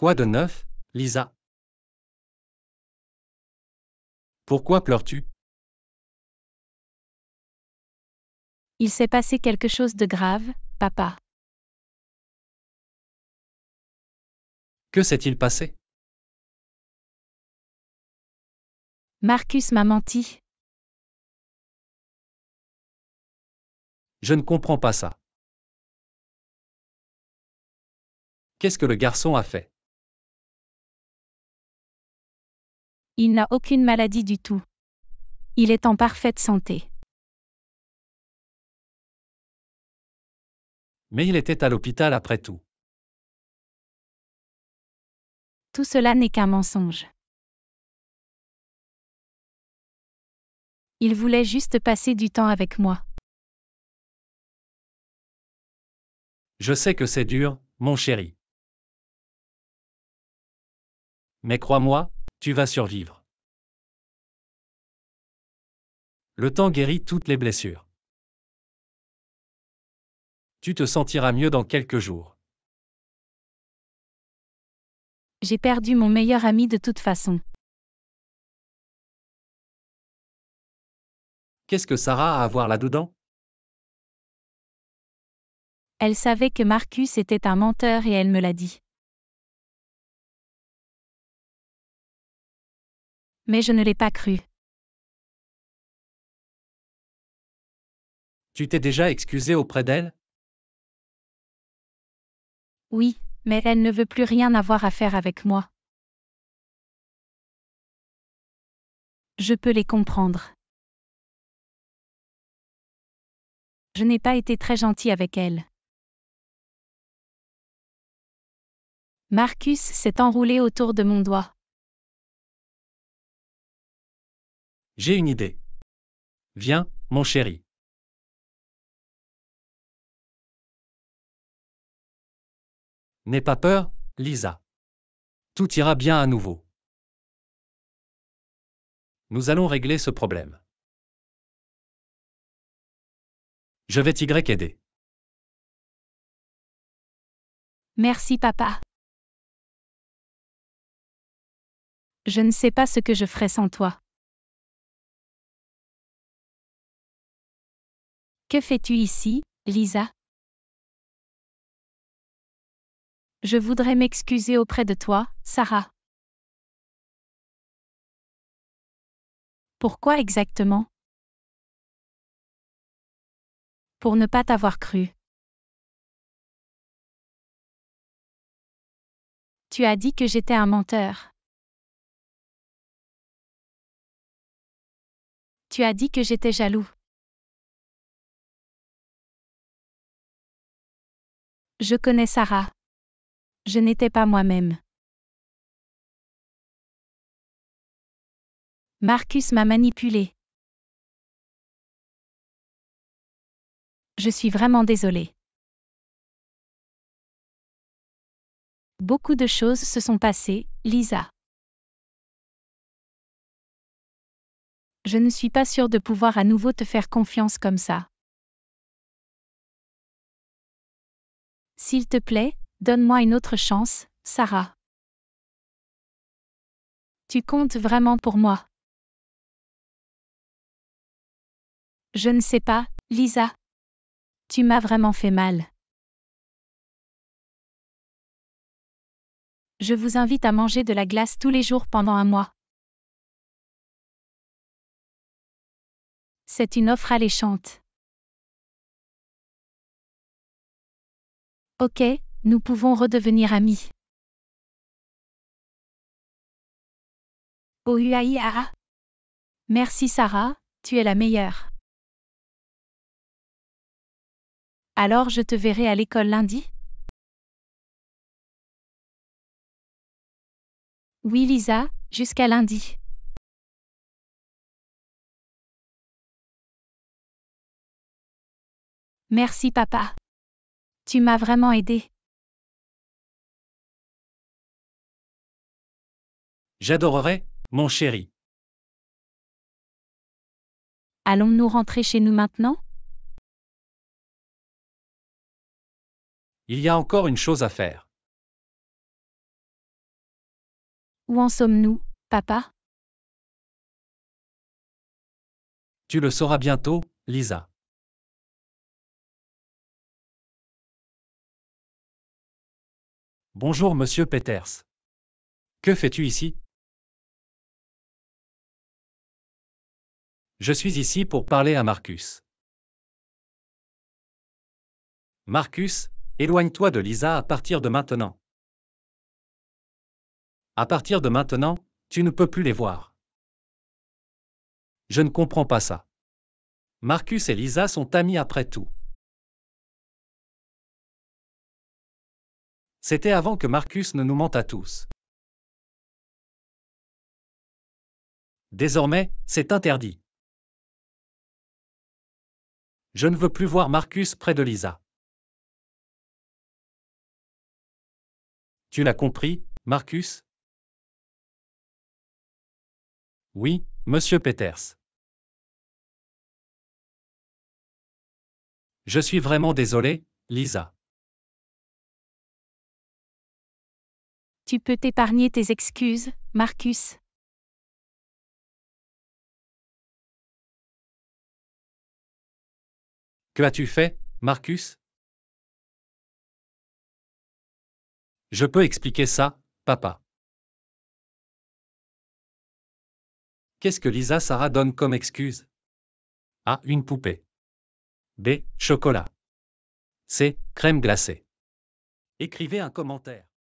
Quoi de neuf, Lisa Pourquoi pleures-tu Il s'est passé quelque chose de grave, papa. Que s'est-il passé Marcus m'a menti. Je ne comprends pas ça. Qu'est-ce que le garçon a fait Il n'a aucune maladie du tout. Il est en parfaite santé. Mais il était à l'hôpital après tout. Tout cela n'est qu'un mensonge. Il voulait juste passer du temps avec moi. Je sais que c'est dur, mon chéri. Mais crois-moi, tu vas survivre. Le temps guérit toutes les blessures. Tu te sentiras mieux dans quelques jours. J'ai perdu mon meilleur ami de toute façon. Qu'est-ce que Sarah a à voir là-dedans Elle savait que Marcus était un menteur et elle me l'a dit. mais je ne l'ai pas cru. Tu t'es déjà excusé auprès d'elle Oui, mais elle ne veut plus rien avoir à faire avec moi. Je peux les comprendre. Je n'ai pas été très gentil avec elle. Marcus s'est enroulé autour de mon doigt. J'ai une idée. Viens, mon chéri. N'aie pas peur, Lisa. Tout ira bien à nouveau. Nous allons régler ce problème. Je vais t'y aider. Merci papa. Je ne sais pas ce que je ferais sans toi. Que fais-tu ici, Lisa Je voudrais m'excuser auprès de toi, Sarah. Pourquoi exactement Pour ne pas t'avoir cru. Tu as dit que j'étais un menteur. Tu as dit que j'étais jaloux. Je connais Sarah. Je n'étais pas moi-même. Marcus m'a manipulé. Je suis vraiment désolée. Beaucoup de choses se sont passées, Lisa. Je ne suis pas sûre de pouvoir à nouveau te faire confiance comme ça. S'il te plaît, donne-moi une autre chance, Sarah. Tu comptes vraiment pour moi. Je ne sais pas, Lisa. Tu m'as vraiment fait mal. Je vous invite à manger de la glace tous les jours pendant un mois. C'est une offre alléchante. Ok, nous pouvons redevenir amis. Ouaia. Merci Sarah, tu es la meilleure. Alors je te verrai à l'école lundi Oui Lisa, jusqu'à lundi. Merci papa. Tu m'as vraiment aidé. J'adorerais, mon chéri. Allons-nous rentrer chez nous maintenant Il y a encore une chose à faire. Où en sommes-nous, papa Tu le sauras bientôt, Lisa. Bonjour monsieur Peters. Que fais-tu ici Je suis ici pour parler à Marcus. Marcus, éloigne-toi de Lisa à partir de maintenant. À partir de maintenant, tu ne peux plus les voir. Je ne comprends pas ça. Marcus et Lisa sont amis après tout. C'était avant que Marcus ne nous mente à tous. Désormais, c'est interdit. Je ne veux plus voir Marcus près de Lisa. Tu l'as compris, Marcus Oui, monsieur Peters. Je suis vraiment désolé, Lisa. Tu peux t'épargner tes excuses, Marcus. Que as-tu fait, Marcus Je peux expliquer ça, papa. Qu'est-ce que Lisa Sarah donne comme excuse A. Une poupée. B. Chocolat. C. Crème glacée. Écrivez un commentaire.